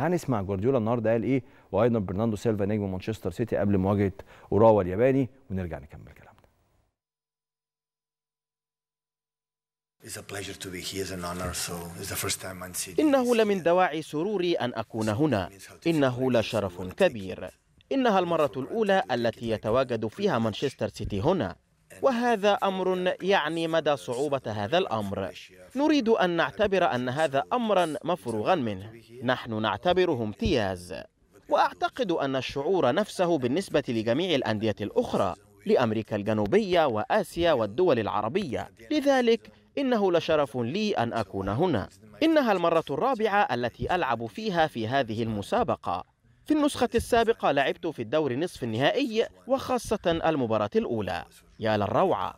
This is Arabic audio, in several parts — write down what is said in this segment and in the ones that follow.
نسمع جوارديولا النهارده قال ايه وايضا برناردو سيلفا نجم مانشستر سيتي قبل مواجهه اوراوا الياباني ونرجع نكمل كلامنا. إنه لمن دواعي سروري أن أكون هنا إنه لشرف كبير إنها المرة الأولى التي يتواجد فيها مانشستر سيتي هنا وهذا أمر يعني مدى صعوبة هذا الأمر نريد أن نعتبر أن هذا أمرا مفروغا منه نحن نعتبره امتياز وأعتقد أن الشعور نفسه بالنسبة لجميع الأندية الأخرى لأمريكا الجنوبية وآسيا والدول العربية لذلك إنه لشرف لي أن أكون هنا إنها المرة الرابعة التي ألعب فيها في هذه المسابقة في النسخة السابقة لعبت في الدور نصف النهائي وخاصة المباراة الأولى يا للروعة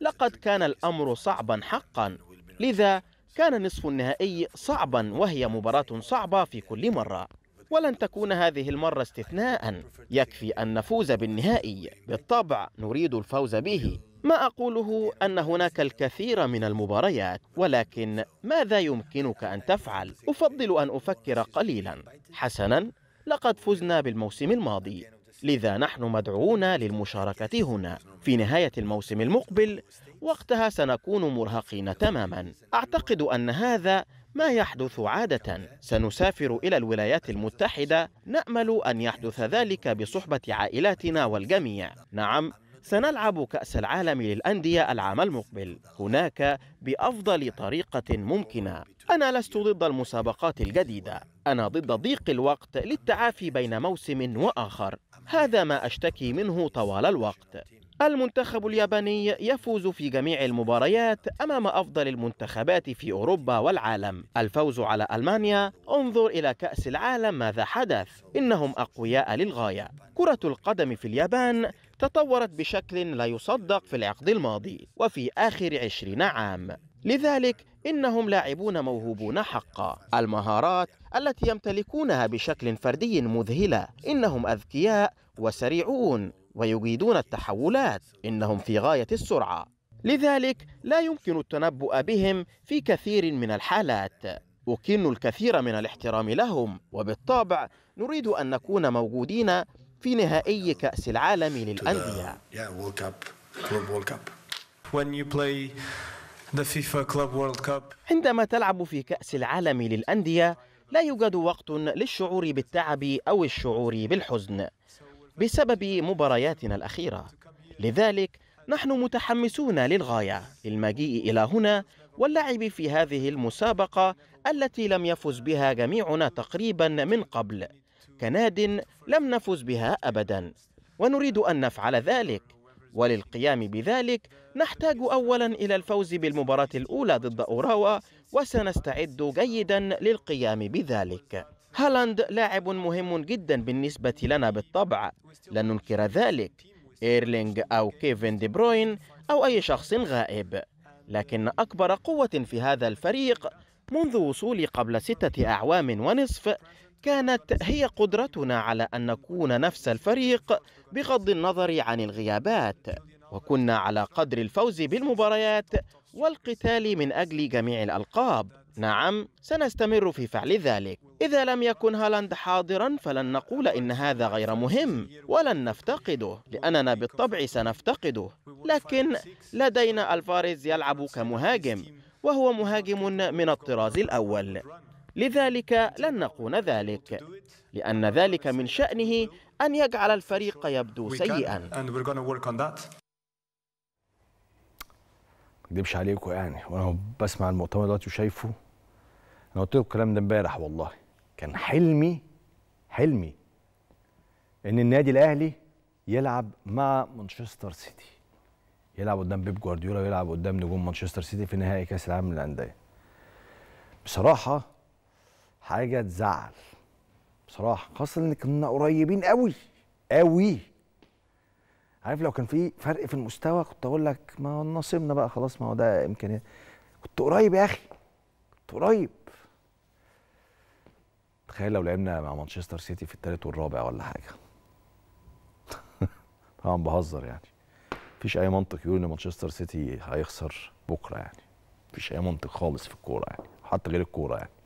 لقد كان الأمر صعبا حقا لذا كان نصف النهائي صعبا وهي مباراة صعبة في كل مرة ولن تكون هذه المرة استثناء يكفي أن نفوز بالنهائي بالطبع نريد الفوز به ما أقوله أن هناك الكثير من المباريات ولكن ماذا يمكنك أن تفعل؟ أفضل أن أفكر قليلا حسنا لقد فزنا بالموسم الماضي لذا نحن مدعوون للمشاركة هنا في نهاية الموسم المقبل وقتها سنكون مرهقين تماما أعتقد أن هذا ما يحدث عادة سنسافر إلى الولايات المتحدة نأمل أن يحدث ذلك بصحبة عائلاتنا والجميع نعم سنلعب كأس العالم للأندية العام المقبل هناك بأفضل طريقة ممكنة أنا لست ضد المسابقات الجديدة أنا ضد ضيق الوقت للتعافي بين موسم وآخر هذا ما أشتكي منه طوال الوقت المنتخب الياباني يفوز في جميع المباريات أمام أفضل المنتخبات في أوروبا والعالم الفوز على ألمانيا انظر إلى كأس العالم ماذا حدث إنهم أقوياء للغاية كرة القدم في اليابان تطورت بشكل لا يصدق في العقد الماضي وفي آخر عشرين عام لذلك إنهم لاعبون موهوبون حقا المهارات التي يمتلكونها بشكل فردي مذهلة إنهم أذكياء وسريعون ويجيدون التحولات إنهم في غاية السرعة لذلك لا يمكن التنبؤ بهم في كثير من الحالات أكن الكثير من الاحترام لهم وبالطبع نريد أن نكون موجودين في نهائي كأس العالم للأندية عندما تلعب في كأس العالم للأندية لا يوجد وقت للشعور بالتعب أو الشعور بالحزن بسبب مبارياتنا الأخيرة لذلك نحن متحمسون للغاية للمجيء إلى هنا واللعب في هذه المسابقة التي لم يفز بها جميعنا تقريبا من قبل كناد لم نفز بها أبدا ونريد أن نفعل ذلك وللقيام بذلك نحتاج أولا إلى الفوز بالمباراة الأولى ضد أوراوا وسنستعد جيدا للقيام بذلك هالاند لاعب مهم جدا بالنسبة لنا بالطبع لن ننكر ذلك إيرلينج أو كيفن دي بروين أو أي شخص غائب لكن أكبر قوة في هذا الفريق منذ وصولي قبل ستة أعوام ونصف كانت هي قدرتنا على أن نكون نفس الفريق بغض النظر عن الغيابات وكنا على قدر الفوز بالمباريات والقتال من أجل جميع الألقاب نعم سنستمر في فعل ذلك إذا لم يكن هالاند حاضرا فلن نقول إن هذا غير مهم ولن نفتقده لأننا بالطبع سنفتقده لكن لدينا ألفاريز يلعب كمهاجم وهو مهاجم من الطراز الأول لذلك لن نقول ذلك لأن ذلك من شأنه أن يجعل الفريق يبدو سيئا اكدبش عليكم يعني وانا بسمع المؤتمر دلوقتي وشايفه انا قلت لكم الكلام ده امبارح والله كان حلمي حلمي ان النادي الاهلي يلعب مع مانشستر سيتي يلعب قدام بيب جوارديولا ويلعب قدام نجوم مانشستر سيتي في نهائي كاس العالم للانديه بصراحه حاجه تزعل بصراحه خاصه ان كنا قريبين قوي قوي عارف لو كان في فرق في المستوى كنت اقول لك ما نصيبنا بقى خلاص ما هو ده امكانيات كنت قريب يا اخي كنت قريب تخيل لو لعبنا مع مانشستر سيتي في الثالث والرابع ولا حاجه طبعا بهزر يعني مفيش اي منطق يقول ان مانشستر سيتي هيخسر بكره يعني مفيش اي منطق خالص في الكوره يعني حتى غير الكوره يعني